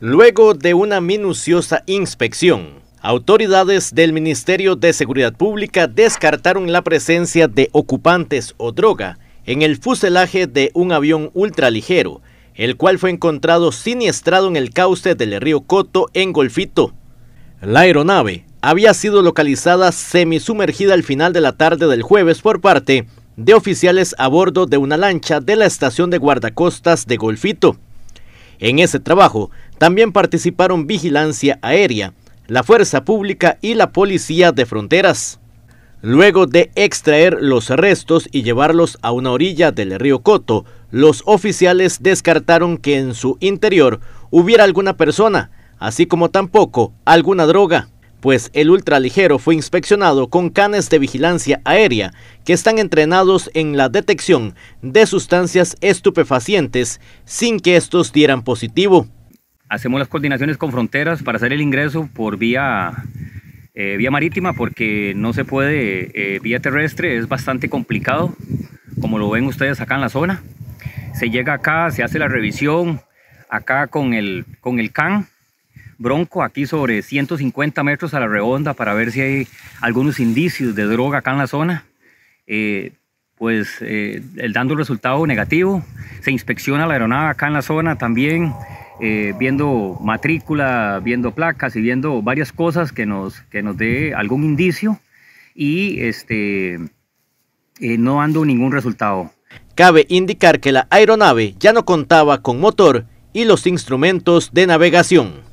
Luego de una minuciosa inspección, autoridades del Ministerio de Seguridad Pública descartaron la presencia de ocupantes o droga en el fuselaje de un avión ultraligero, el cual fue encontrado siniestrado en el cauce del río Coto en Golfito. La aeronave había sido localizada semisumergida al final de la tarde del jueves por parte de oficiales a bordo de una lancha de la estación de guardacostas de Golfito. En ese trabajo también participaron Vigilancia Aérea, la Fuerza Pública y la Policía de Fronteras. Luego de extraer los restos y llevarlos a una orilla del río Coto, los oficiales descartaron que en su interior hubiera alguna persona, así como tampoco alguna droga pues el ultraligero fue inspeccionado con canes de vigilancia aérea que están entrenados en la detección de sustancias estupefacientes sin que estos dieran positivo. Hacemos las coordinaciones con fronteras para hacer el ingreso por vía, eh, vía marítima porque no se puede eh, vía terrestre, es bastante complicado, como lo ven ustedes acá en la zona. Se llega acá, se hace la revisión, acá con el, con el CAN, Bronco aquí sobre 150 metros a la redonda para ver si hay algunos indicios de droga acá en la zona. Eh, pues eh, dando el resultado negativo, se inspecciona la aeronave acá en la zona también, eh, viendo matrícula, viendo placas y viendo varias cosas que nos, que nos dé algún indicio y este, no dando ningún resultado. Cabe indicar que la aeronave ya no contaba con motor y los instrumentos de navegación.